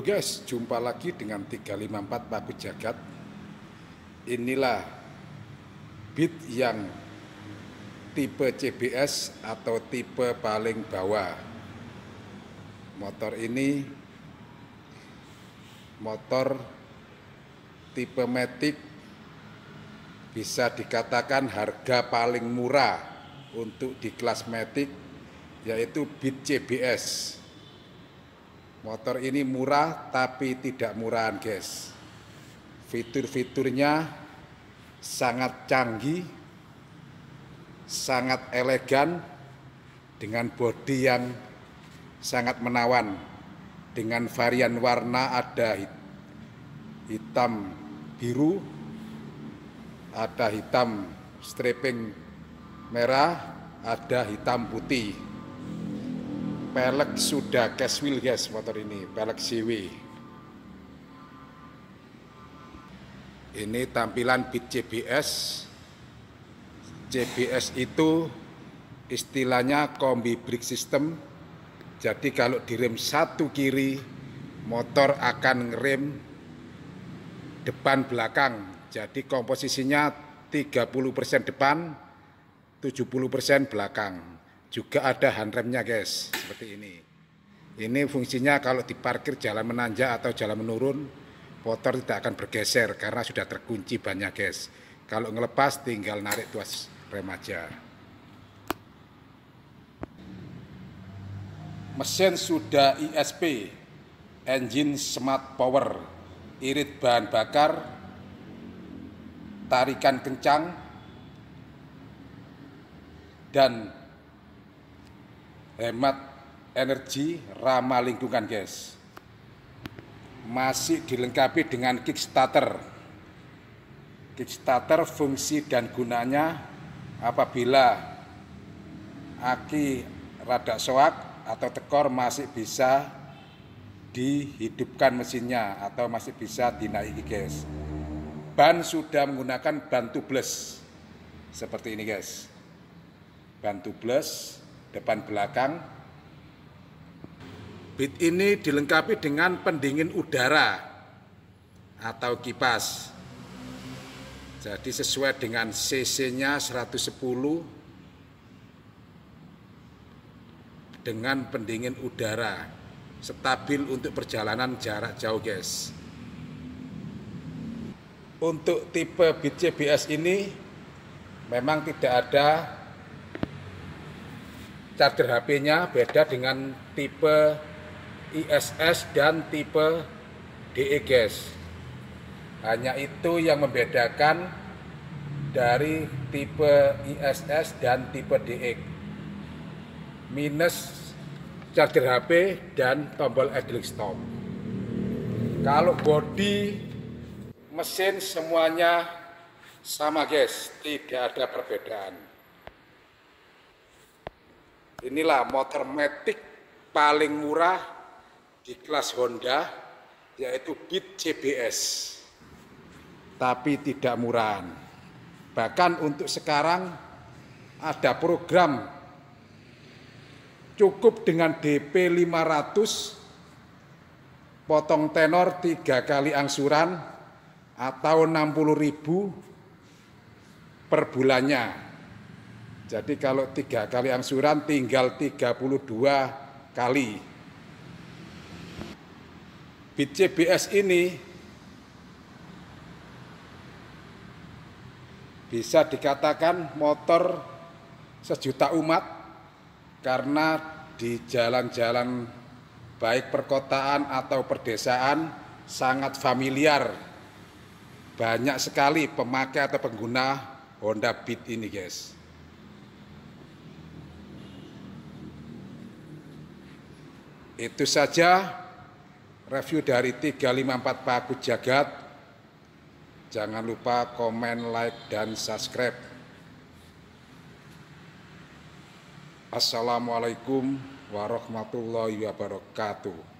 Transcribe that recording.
Halo guys, jumpa lagi dengan 354 Paku Jagat. Inilah bit yang tipe CBS atau tipe paling bawah. Motor ini motor tipe Matic bisa dikatakan harga paling murah untuk di kelas Matic yaitu bit CBS Motor ini murah tapi tidak murahan guys. Fitur-fiturnya sangat canggih, sangat elegan, dengan bodi yang sangat menawan. Dengan varian warna ada hitam biru, ada hitam striping merah, ada hitam putih pelek sudah cash wheel guys motor ini pelek CW ini tampilan bit CBS CBS itu istilahnya kombi brake system jadi kalau direm satu kiri motor akan ngerem depan belakang jadi komposisinya 30% depan 70% belakang juga ada handremnya guys seperti ini ini fungsinya kalau diparkir jalan menanjak atau jalan menurun motor tidak akan bergeser karena sudah terkunci banyak guys kalau ngelepas tinggal narik tuas rem aja mesin sudah ISP engine smart power irit bahan bakar tarikan kencang dan hemat energi ramah lingkungan guys masih dilengkapi dengan kickstarter kickstarter fungsi dan gunanya apabila aki rada soak atau tekor masih bisa dihidupkan mesinnya atau masih bisa dinaiki guys ban sudah menggunakan ban tubeless seperti ini guys ban tubeless depan belakang. Bit ini dilengkapi dengan pendingin udara atau kipas. Jadi sesuai dengan CC-nya 110 dengan pendingin udara stabil untuk perjalanan jarak jauh guys. Untuk tipe bit CBS ini memang tidak ada charger HP-nya beda dengan tipe ISS dan tipe DE Hanya itu yang membedakan dari tipe ISS dan tipe DE. Minus charger HP dan tombol idling stop. Kalau body mesin semuanya sama guys, tidak ada perbedaan. Inilah motor metik paling murah di kelas Honda yaitu Beat CBS. Tapi tidak murahan. Bahkan untuk sekarang ada program cukup dengan DP 500 potong tenor tiga kali angsuran atau 60.000 per bulannya jadi kalau tiga kali angsuran tinggal 32 kali. BCBS ini bisa dikatakan motor sejuta umat karena di jalan-jalan baik perkotaan atau perdesaan sangat familiar. Banyak sekali pemakai atau pengguna Honda Beat ini guys. Itu saja review dari 354 Paku Jagat. Jangan lupa komen, like, dan subscribe. Assalamualaikum warahmatullahi wabarakatuh.